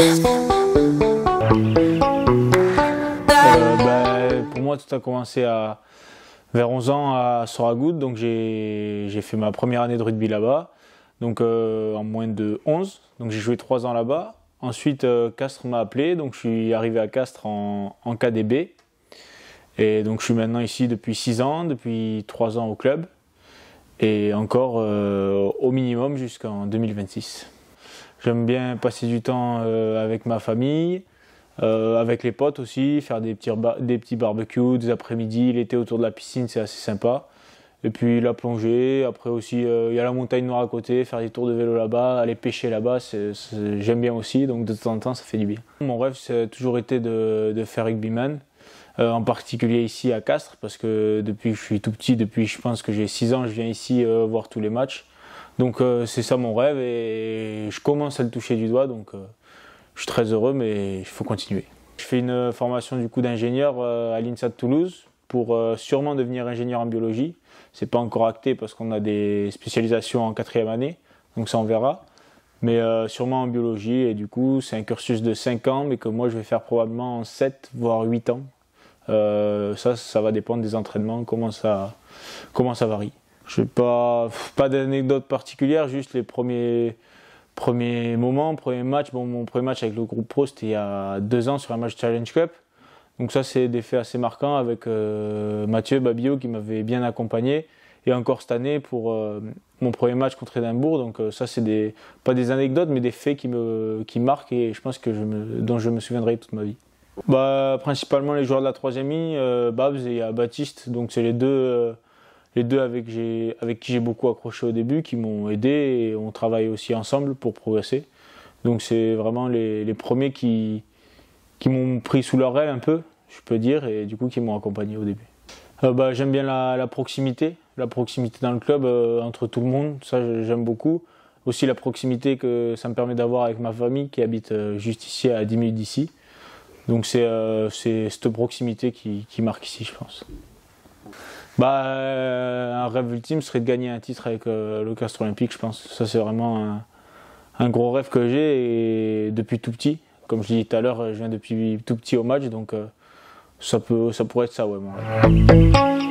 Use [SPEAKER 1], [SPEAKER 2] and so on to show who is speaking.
[SPEAKER 1] Euh, bah, pour moi, tout a commencé vers 11 ans à Soragoud. Donc j'ai fait ma première année de rugby là-bas, donc euh, en moins de 11. Donc j'ai joué 3 ans là-bas. Ensuite, euh, Castres m'a appelé, donc je suis arrivé à Castres en, KDB. Et donc je suis maintenant ici depuis 6 ans, depuis 3 ans au club. Et encore au minimum jusqu'en 2026. J'aime bien passer du temps euh, avec ma famille, euh, avec les potes aussi, faire des petits, des petits barbecues, des après-midi, l'été autour de la piscine, c'est assez sympa. Et puis la plongée, après aussi euh, il y a la montagne noire à côté, faire des tours de vélo là-bas, aller pêcher là-bas, j'aime bien aussi, donc de temps en temps ça fait du bien. Mon rêve c'est toujours été de, faire rugbyman, en particulier ici à Castres, parce que depuis que je suis tout petit, depuis je pense que j'ai 6 ans, je viens ici voir tous les matchs. Donc euh, c'est ça mon rêve et je commence à le toucher du doigt, donc euh, je suis très heureux, mais il faut continuer. Je fais une euh, formation du coup d'ingénieur à l'INSA de Toulouse pour sûrement devenir ingénieur en biologie. C'est pas encore acté parce qu'on a des spécialisations en quatrième année, donc ça on verra. Mais sûrement en biologie et du coup c'est un cursus de 5 ans, mais que moi je vais faire probablement en 7 voire 8 ans. ça, ça va dépendre des entraînements, comment ça, comment ça varie. Je pas, pas d'anecdote particulière, juste les premiers, premiers moments, premier match. Bon, mon premier match avec le groupe pro, c'était il y a deux ans sur un match Challenge Cup. Donc ça, c'est des faits assez marquants avec euh, Mathieu Babio qui m'avait bien accompagné. Et encore cette année pour euh, mon premier match contre Edimbourg. Donc euh, ça, c'est des, pas des anecdotes, mais des faits qui me qui marquent et je pense que je me, dont je me souviendrai toute ma vie. Bah, principalement les joueurs de la troisième ligne, Babs et Baptiste. Donc c'est les deux les deux avec, avec qui j'ai beaucoup accroché au début, qui m'ont aidé et on travaille aussi ensemble pour progresser. Donc c'est vraiment les, premiers qui, qui m'ont pris sous leur aile un peu, je peux dire, et du coup qui m'ont accompagné au début. Euh, bah, j'aime bien la, proximité, la proximité dans le club euh, entre tout le monde, ça j'aime beaucoup. Aussi la proximité que ça me permet d'avoir avec ma famille qui habite euh, juste ici à 10 minutes d'ici. Donc c'est cette proximité qui marque ici, je pense. Bah, euh, un rêve ultime serait de gagner un titre avec euh, le Castre Olympique, je pense. Ça, c'est vraiment un, gros rêve que j'ai depuis tout petit. Comme je disais tout à l'heure, euh, je viens depuis tout petit au match, donc ça, peut, ça pourrait être ça, ouais, moi.